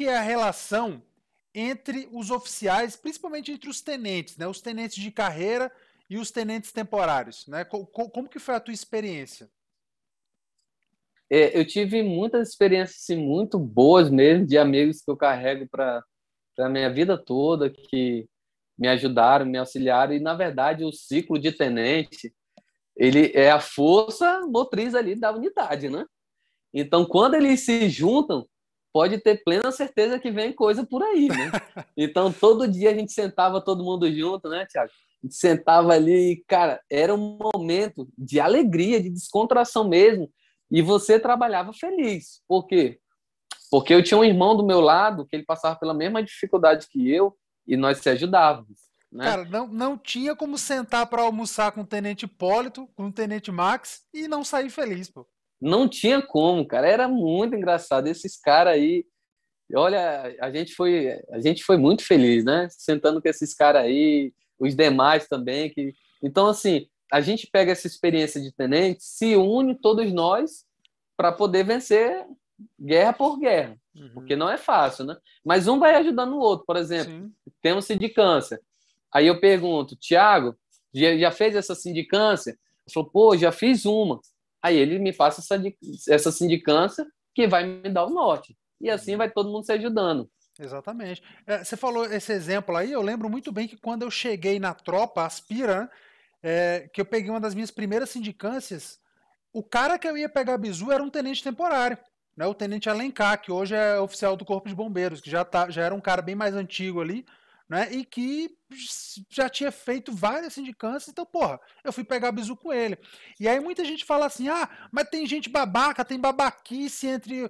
que é a relação entre os oficiais, principalmente entre os tenentes, né? Os tenentes de carreira e os tenentes temporários, né? Como, como que foi a tua experiência? É, eu tive muitas experiências assim, muito boas mesmo de amigos que eu carrego para a minha vida toda que me ajudaram, me auxiliaram e na verdade o ciclo de tenente ele é a força motriz ali da unidade, né? Então quando eles se juntam pode ter plena certeza que vem coisa por aí, né? Então, todo dia a gente sentava todo mundo junto, né, Tiago? sentava ali e, cara, era um momento de alegria, de descontração mesmo. E você trabalhava feliz. Por quê? Porque eu tinha um irmão do meu lado que ele passava pela mesma dificuldade que eu e nós se ajudávamos. Né? Cara, não, não tinha como sentar para almoçar com o Tenente Hipólito, com o Tenente Max e não sair feliz, pô. Não tinha como, cara. Era muito engraçado. Esses caras aí. Olha, a gente foi, a gente foi muito feliz, né? Sentando com esses caras aí, os demais também. Que... Então, assim, a gente pega essa experiência de tenente, se une todos nós para poder vencer guerra por guerra, uhum. porque não é fácil, né? Mas um vai ajudando o outro, por exemplo, Sim. temos sindicância. Aí eu pergunto, Tiago, já, já fez essa sindicância? Ele falou, pô, já fiz uma. Aí ele me faz essa, essa sindicância que vai me dar o norte. E assim vai todo mundo se ajudando. Exatamente. É, você falou esse exemplo aí, eu lembro muito bem que quando eu cheguei na tropa, Aspira, é, que eu peguei uma das minhas primeiras sindicâncias, o cara que eu ia pegar bizu era um tenente temporário. Né, o tenente Alencar, que hoje é oficial do Corpo de Bombeiros, que já, tá, já era um cara bem mais antigo ali, né? E que já tinha feito várias sindicâncias, então, porra, eu fui pegar bizu com ele. E aí muita gente fala assim: ah, mas tem gente babaca, tem babaquice entre.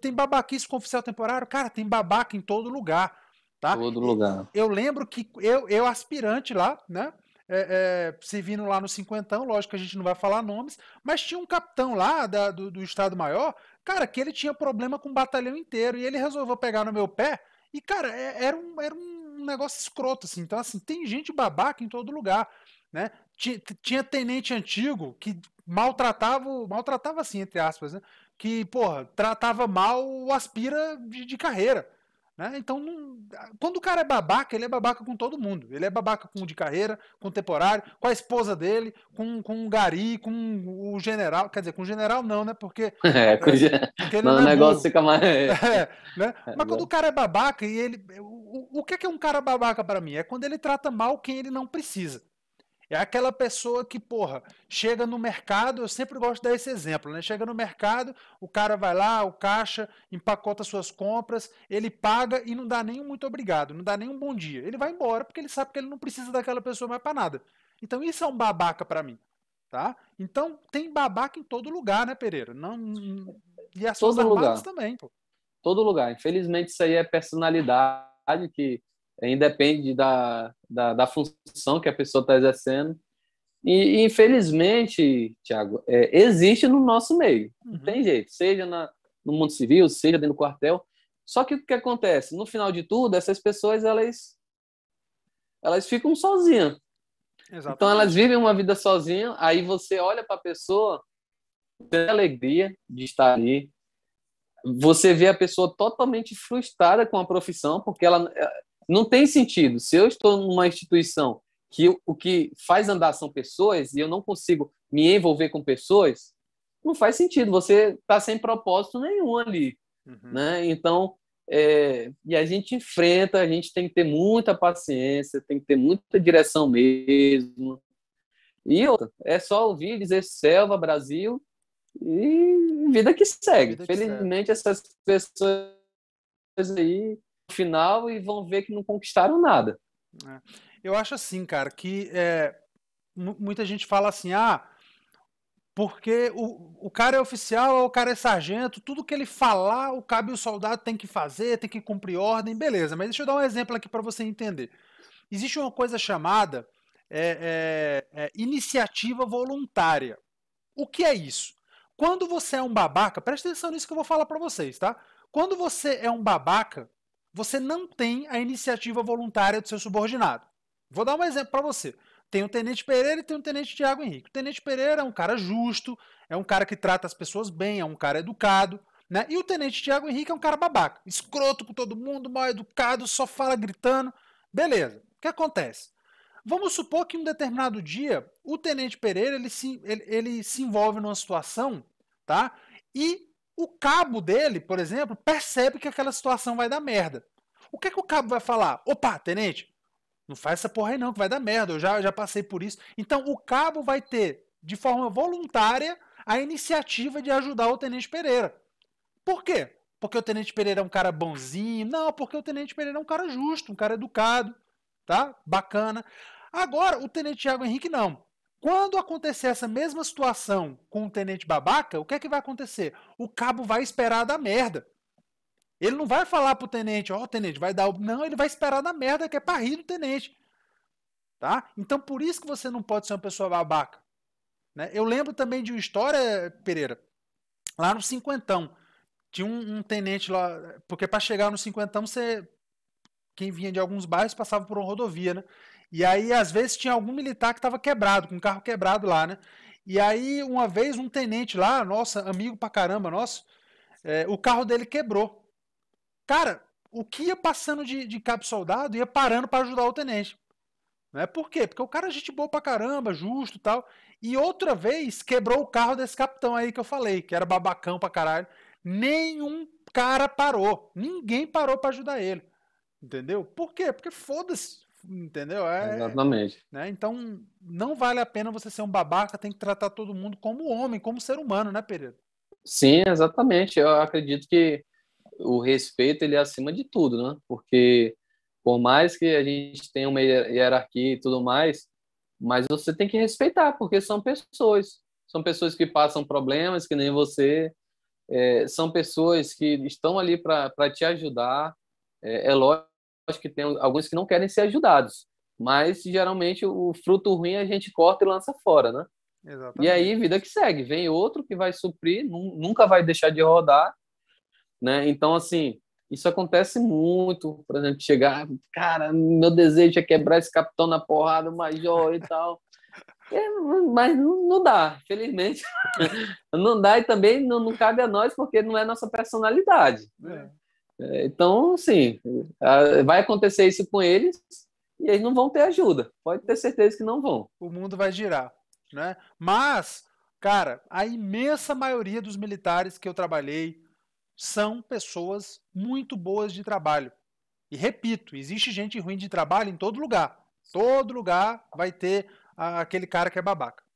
Tem babaquice com oficial temporário. Cara, tem babaca em todo lugar. Tá? Todo lugar. Eu lembro que eu, eu aspirante lá, né? É, é, servindo lá no cinquentão, lógico que a gente não vai falar nomes, mas tinha um capitão lá da, do, do Estado Maior, cara, que ele tinha problema com o batalhão inteiro, e ele resolveu pegar no meu pé, e, cara, é, era um, era um um negócio escroto, assim. Então, assim, tem gente babaca em todo lugar, né? Tinha tenente antigo que maltratava, maltratava assim, entre aspas, né? Que, porra, tratava mal o aspira de, de carreira. Né? Então, não... quando o cara é babaca, ele é babaca com todo mundo. Ele é babaca com o de carreira, com o temporário, com a esposa dele, com, com o Gari, com o general. Quer dizer, com o general não, né? Porque. É, é, porque não, o é, é negócio fica mais. É, né? É Mas quando o cara é babaca e ele o que é, que é um cara babaca para mim? É quando ele trata mal quem ele não precisa. É aquela pessoa que, porra, chega no mercado, eu sempre gosto de dar esse exemplo, né? Chega no mercado, o cara vai lá, o caixa, empacota suas compras, ele paga e não dá nem um muito obrigado, não dá nem um bom dia. Ele vai embora porque ele sabe que ele não precisa daquela pessoa mais para nada. Então isso é um babaca para mim, tá? Então tem babaca em todo lugar, né, Pereira? Não e as todo lugar. também, pô. Todo lugar. Infelizmente isso aí é personalidade que independe da, da, da função que a pessoa está exercendo. E, infelizmente, Tiago, é, existe no nosso meio. Não uhum. tem jeito. Seja na, no mundo civil, seja dentro do quartel. Só que o que acontece? No final de tudo, essas pessoas, elas, elas ficam sozinhas. Então, Exatamente. Então, elas vivem uma vida sozinhas. Aí você olha para a pessoa, tem alegria de estar ali, você vê a pessoa totalmente frustrada com a profissão, porque ela eh, não tem sentido. Se eu estou numa instituição que o que faz andar são pessoas e eu não consigo me envolver com pessoas, não faz sentido. Você está sem propósito nenhum ali, uhum. né? Então, é, e a gente enfrenta, a gente tem que ter muita paciência, tem que ter muita direção mesmo. E outra, é só ouvir dizer Selva Brasil e vida que segue. Vida que Felizmente, segue. essas pessoas aí no final e vão ver que não conquistaram nada. É. Eu acho assim, cara, que é, muita gente fala assim, ah, porque o, o cara é oficial, o cara é sargento, tudo que ele falar, o cabo e o soldado tem que fazer, tem que cumprir ordem, beleza. Mas deixa eu dar um exemplo aqui para você entender. Existe uma coisa chamada é, é, é, iniciativa voluntária. O que é isso? Quando você é um babaca, presta atenção nisso que eu vou falar para vocês, tá? Quando você é um babaca, você não tem a iniciativa voluntária do seu subordinado. Vou dar um exemplo para você. Tem o Tenente Pereira e tem o Tenente Tiago Henrique. O Tenente Pereira é um cara justo, é um cara que trata as pessoas bem, é um cara educado. Né? E o Tenente Tiago Henrique é um cara babaca, escroto com todo mundo, mal educado, só fala gritando. Beleza. O que acontece? Vamos supor que um determinado dia o Tenente Pereira ele se, ele, ele se envolve numa situação tá? E o cabo dele, por exemplo, percebe que aquela situação vai dar merda. O que é que o cabo vai falar? Opa, tenente, não faz essa porra aí não, que vai dar merda, eu já, eu já passei por isso. Então o cabo vai ter, de forma voluntária, a iniciativa de ajudar o tenente Pereira. Por quê? Porque o tenente Pereira é um cara bonzinho? Não, porque o tenente Pereira é um cara justo, um cara educado, tá? Bacana. Agora, o tenente Tiago Henrique não. Quando acontecer essa mesma situação com o tenente babaca, o que é que vai acontecer? O cabo vai esperar da merda. Ele não vai falar pro tenente, ó, oh, tenente, vai dar. O... Não, ele vai esperar da merda que é pra rir do tenente. Tá? Então por isso que você não pode ser uma pessoa babaca. Né? Eu lembro também de uma história, Pereira, lá no cinquentão. Tinha um, um tenente lá, porque para chegar no cinquentão você quem vinha de alguns bairros passava por uma rodovia, né? E aí, às vezes, tinha algum militar que estava quebrado, com um carro quebrado lá, né? E aí, uma vez, um tenente lá, nossa, amigo pra caramba nosso, é, o carro dele quebrou. Cara, o que ia passando de, de cabo soldado ia parando para ajudar o tenente. Né? Por quê? Porque o cara é gente boa pra caramba, justo e tal. E outra vez quebrou o carro desse capitão aí que eu falei, que era babacão pra caralho. Nenhum cara parou. Ninguém parou para ajudar ele. Entendeu? Por quê? Porque foda-se. Entendeu? É, Exatamente. Né? Então, não vale a pena você ser um babaca, tem que tratar todo mundo como homem, como ser humano, né, Pereira? Sim, exatamente. Eu acredito que o respeito ele é acima de tudo, né? Porque por mais que a gente tenha uma hierarquia e tudo mais, mas você tem que respeitar, porque são pessoas. São pessoas que passam problemas, que nem você. É, são pessoas que estão ali para te ajudar. É, é lógico acho que tem alguns que não querem ser ajudados, mas geralmente o fruto ruim a gente corta e lança fora, né? Exatamente. E aí, vida que segue, vem outro que vai suprir, nunca vai deixar de rodar, né? Então, assim, isso acontece muito, por exemplo, chegar, cara, meu desejo é quebrar esse capitão na porrada, o major e tal. É, mas não dá, felizmente. não dá e também não, não, cabe a nós, porque não é nossa personalidade. Né? É. Então, assim, vai acontecer isso com eles e eles não vão ter ajuda. Pode ter certeza que não vão. O mundo vai girar, né? Mas, cara, a imensa maioria dos militares que eu trabalhei são pessoas muito boas de trabalho. E repito, existe gente ruim de trabalho em todo lugar. Todo lugar vai ter aquele cara que é babaca.